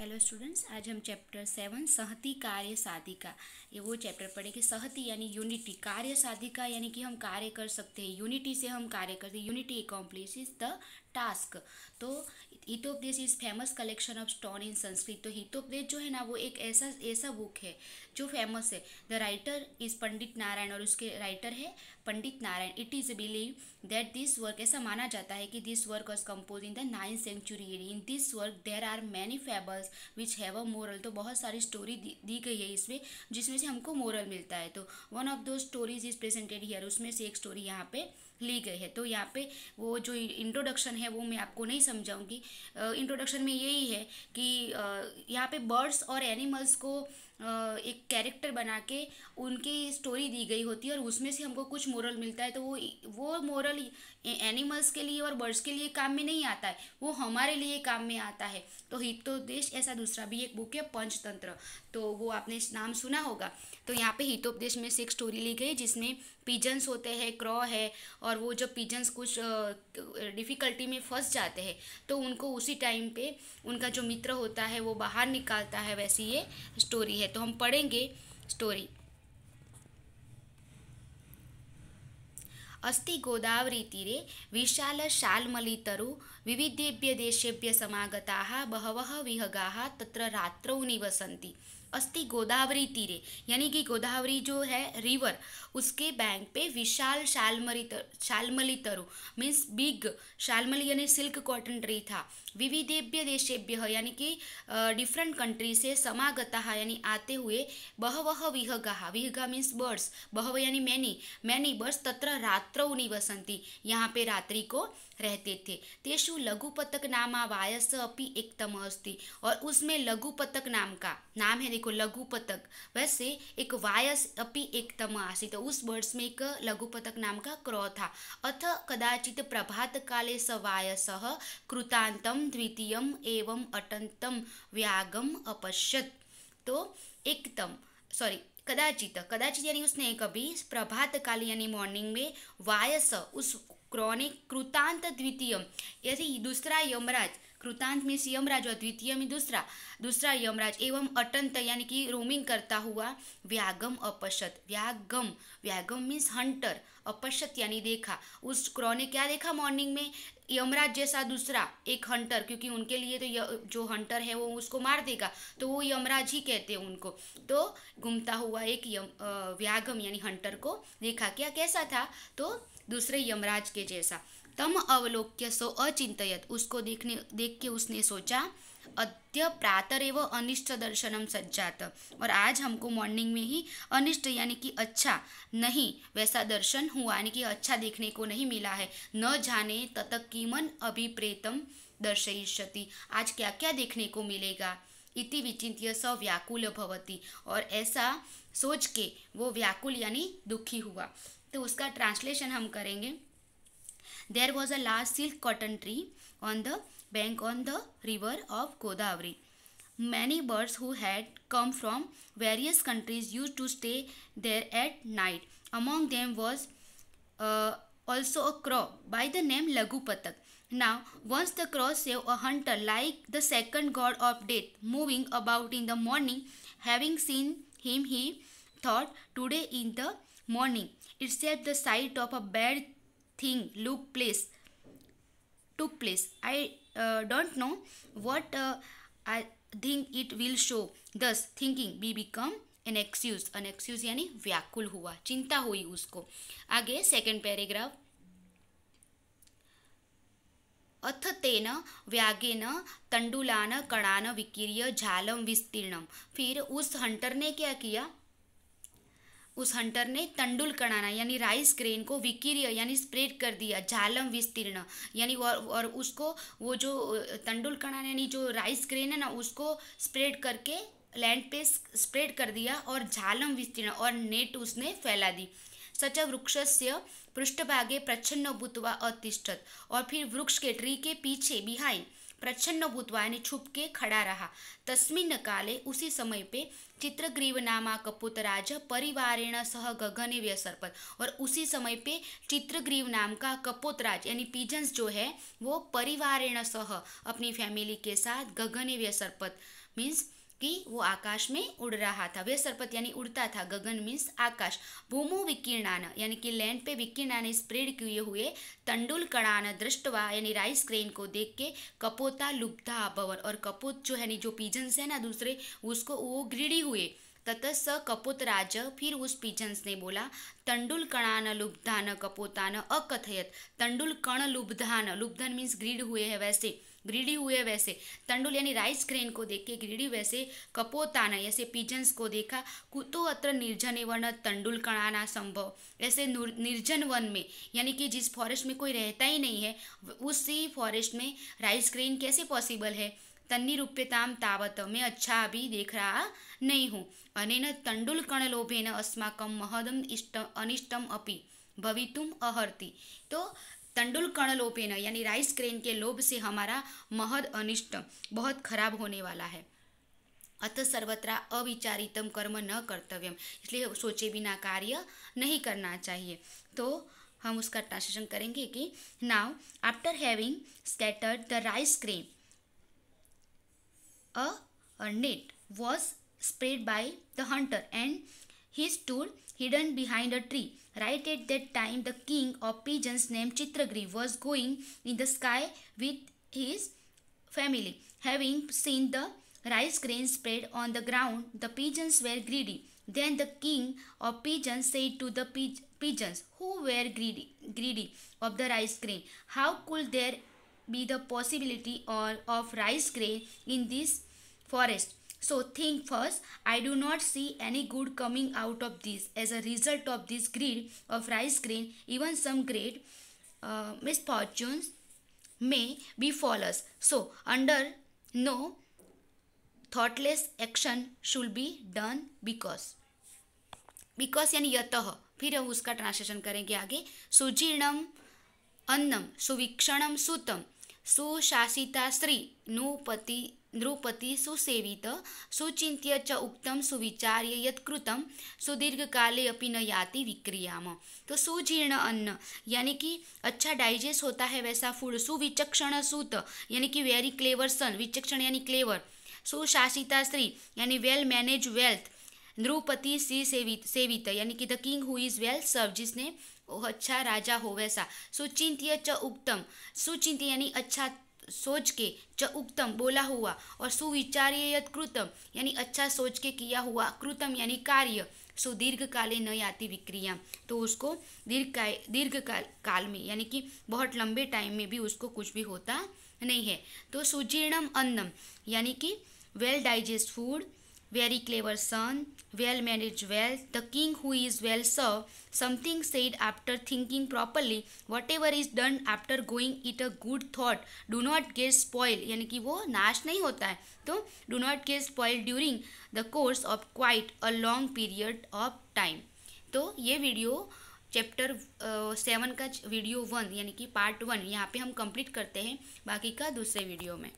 Hello students आज हम chapter seven सहती कार्य साधिका ये वो चैप्टर पढ़ेंगे सहती यानी यूनिटी कार्य साधिका यानी कि हम कार्य कर सकते हैं यूनिटी से हम कार्य करते हैं यूनिटी अकॉम्प्लिश द टास्क तो Hitopadesha is famous collection of stone in Sanskrit तो हितोपदेश जो है ना वो एक ऐसा ऐसा बुक है जो फेमस है the writer is Pandit Narayan और उसके राइटर है Pandit Narayan it is believe that this work ऐसा माना जाता है कि this work was compose in the ninth century in this work there are many fables which have a moral तो बहुत सारी स्टोरी दी, दी गई है इसमें जिसमें से हमको मोरल मिलता है तो वन ऑफ दो स्टोरीज इज प्रेजेंटेड हियर उसमें से एक स्टोरी यहाँ पे ली गई है तो यहाँ पे वो जो इंट्रोडक्शन है वो मैं आपको नहीं समझाऊंगी इंट्रोडक्शन में यही है कि यहाँ पे बर्ड्स और एनिमल्स को एक कैरेक्टर बना के उनकी स्टोरी दी गई होती है और उसमें से हमको कुछ मोरल मिलता है तो वो वो मोरल एनिमल्स के लिए और बर्ड्स के लिए काम में नहीं आता है वो हमारे लिए काम में आता है तो हितोपदेश ऐसा दूसरा भी एक बुक है पंचतंत्र तो वो आपने नाम सुना होगा तो यहाँ पे हितोपदेश में से एक स्टोरी ली गई जिसमें पिजन्स होते हैं क्रॉ है और वो जब पिजन्स कुछ डिफ़िकल्टी में फंस जाते हैं तो उनको उसी टाइम पे उनका जो मित्र होता है वो बाहर निकालता है वैसी ये स्टोरी है तो हम पढ़ेंगे स्टोरी अस्ति गोदावरी तीरे विशाल विशालशाल्मलितरु विविधेभ्य देशेभ्य समागताः बहवः विहगाः तत्र रात्रौ निवसन्ति अस्थि गोदावरी तीरे यानी कि गोदावरी जो है रिवर उसके बैंक पे विशाल शालमरी तर, शालमली तरु मीन्स बिग शालमली यानी सिल्क कॉटन ट्री था विविधेभ्य देशेभ्य यानी कि डिफरेंट कंट्री से समागता यानी आते हुए बहवह विहगा विहगा मीन्स बर्ड्स बहव यानी मैनी मैनी बर्ड्स तत्र रात्रौ निवसंती यहाँ पे रात्रि को रहते थे तेषु लघुपतक नामा वायस अपि एकतम अस्ति और उसमें लघुपतक नाम का नाम है देखो लघु पतक वैसे एक वायस अपि एकतम आसीत उस वर्ष में एक लघु पतक नाम का क्रौ था अथ कदाचित प्रभात काले स वायस कृतांतम द्वितीय एवं अटंतम व्यागम अपश्यत तो एकतम सॉरी कदाचित कदाचित यानी उसने कभी प्रभात काल यानी मॉर्निंग में वायस उस क्रौ कृतांत द्वितीय यदि दूसरा यमराज कृतांत मीन्स यमराज और द्वितीय में दूसरा दूसरा यमराज एवं अटंत यानी कि रोमिंग करता हुआ व्यागम अपशत व्यागम व्यागम मीन्स हंटर अपशत यानी देखा उस क्रॉ ने क्या देखा मॉर्निंग में यमराज जैसा दूसरा एक हंटर क्योंकि उनके लिए तो जो हंटर है वो उसको मार देगा तो वो यमराज ही कहते हैं उनको तो घूमता हुआ एक यम व्यागम यानी हंटर को देखा क्या कैसा था तो दूसरे यमराज के जैसा तम अवलोक्य सो अचिंतयत उसको देखने देख के उसने सोचा अद्य प्रातर एव अनिष्ट दर्शनम सज्जात और आज हमको मॉर्निंग में ही अनिष्ट यानी कि अच्छा नहीं वैसा दर्शन हुआ यानी कि अच्छा देखने को नहीं मिला है न जाने ततक कीमन अभिप्रेतम दर्शयिष्यति आज क्या क्या देखने को मिलेगा इति विचिंत्य स व्याकुल भवती और ऐसा सोच के वो व्याकुल यानी दुखी हुआ तो उसका ट्रांसलेशन हम करेंगे There was a large silk cotton tree on the bank on the river of Godavari. Many birds who had come from various countries used to stay there at night. Among them was uh, also a crow by the name Lagupatak. Now, once the crow saw a hunter like the second god of death moving about in the morning, having seen him, he thought, Today in the morning, itself the sight of a bad thing look place took place i uh, don't know what uh, i think it will show thus thinking be become an excuse an excuse yani vyakul hua chinta hui usko aage second paragraph अथ तेन व्यागेन तंडुलान कणान विकीर्य झालम विस्तीर्णम फिर उस Hunter ने क्या किया उस Hunter ने तंडुल कणाना यानी राइस ग्रेन को विकीर्य यानी स्प्रेड कर दिया झालम विस्तीर्ण यानी और, और उसको वो जो तंडुल कणाना यानी जो राइस ग्रेन है ना उसको स्प्रेड करके लैंड पे स्प्रेड कर दिया और झालम विस्तीर्ण और नेट उसने फैला दी सच वृक्ष से पृष्ठभागे प्रच्छन्न भूतवा अतिष्ठत और फिर वृक्ष के ट्री के पीछे बिहाइंड प्रच्छन्न भूतवा અને છુપકે ખડા રહા તસ્મિન કાલે ઉસી पे चित्रग्रीव नामा कपूतराज परिवारेण सह गगने व्यसर्पत और उसी समय पे चित्रग्रीव नाम का कपोतराज यानी पिजन्स जो है वो परिवारेण सह अपनी फैमिली के साथ गगने व्यसर्पत मीन्स कि वो आकाश में उड़ रहा था वे सर्पत यानी उड़ता था गगन मीन्स आकाश भूमु विकीर्णान यानी कि लैंड पे विकीर्णान स्प्रेड किए हुए तंडुल कणान दृष्टवा यानी राइस क्रेन को देख के कपोता लुब्धा अभवन और कपोत जो है जो पीजन्स है ना दूसरे उसको वो घृणी हुए ततस कपोत राज फिर उस पिजन्स ने बोला तंडुल कणान लुब्धान कपोतान अकथयत तंडुल कण लुब्धान लुब्धन मीन्स ग्रीड हुए है वैसे ग्रीडी हुए वैसे तंडुल यानी राइस क्रेन को देख के ग्रीडी वैसे कपोताना ऐसे पिजन्स को देखा कुतो अत्र निर्जन वन तंडुल कणाना संभव ऐसे निर्जन वन में यानी कि जिस फॉरेस्ट में कोई रहता ही नहीं है उसी फॉरेस्ट में राइस क्रेन कैसे पॉसिबल है तन्नी રૂપ્યતામ તાવત अच्छा अभी देख रहा नहीं हूँ अने અને तंडुल कण કણ લોભેન અસ્માકમ મહદમ ઇષ્ટ અનિષ્ટમ અપી ભવિતુમ અહર્તી तंडुल कर्ण लोपेन यानी राइस क्रेन के लोभ से हमारा महद अनिष्ट बहुत खराब होने वाला है अतः सर्वत्र अविचारितम कर्म न कर्तव्यम इसलिए सोचे बिना कार्य नहीं करना चाहिए तो हम उसका ट्रांसलेशन करेंगे कि now after having scattered the rice crane a net was spread by the hunter and he stood hidden behind a tree Right at that time, the king of pigeons named Chitragri was going in the sky with his family. Having seen the rice grain spread on the ground, the pigeons were greedy. Then the king of pigeons said to the pigeons, who were greedy, greedy of the rice grain. How could there be the possibility of rice grain in this forest? So think first, I do not see any good coming out of this. As a result of this greed of rice grain, even some great uh, misfortunes may befall us. So under no thoughtless action should be done because because यानी यतः फिर हम उसका translation करेंगे आगे सुजीर्णम अन्नम सुवीक्षणम सुतम सुशासिता स्त्री नुपति द्रौपदी सुसेवित सुचित च उत्तम सुविचार्य सुदीर्घ काले अपि न याति विक्रियाम तो सुजीर्ण अन्न यानी कि अच्छा डाइजेस्ट होता है वैसा फूड सुविचक्षण सुत यानी कि वेरी क्लेवर सन विचक्षण यानी क्लेवर सुशासिता स्त्री यानी वेल मैनेज वेल्थ द्रौपदी सी सेवित सेवित यानी कि the king who is well serve जिसने अच्छा राजा हो वैसा सुचिंत्य च उत्तम सुचिंत्य यानी अच्छा सोच के च उक्तम बोला हुआ और सुविचार्य यद कृतम यानी अच्छा सोच के किया हुआ कृतम यानी कार्य सो दीर्घ काले न आती विक्रिया तो उसको दीर्घ का दीर्घ काल, काल में यानी कि बहुत लंबे टाइम में भी उसको कुछ भी होता नहीं है तो सुजीर्णम अन्नम यानी कि well digest food very clever son, well managed well, the king who is well served, something said after thinking properly, whatever is done after going it a good thought, do not get spoiled, यानी कि वो नाश नहीं होता है तो do not get spoiled during the course of quite a long period of time. तो ये वीडियो चैप्टर सेवन का वीडियो वन यानी कि पार्ट वन यहाँ पे हम कंप्लीट करते हैं बाकी का दूसरे वीडियो में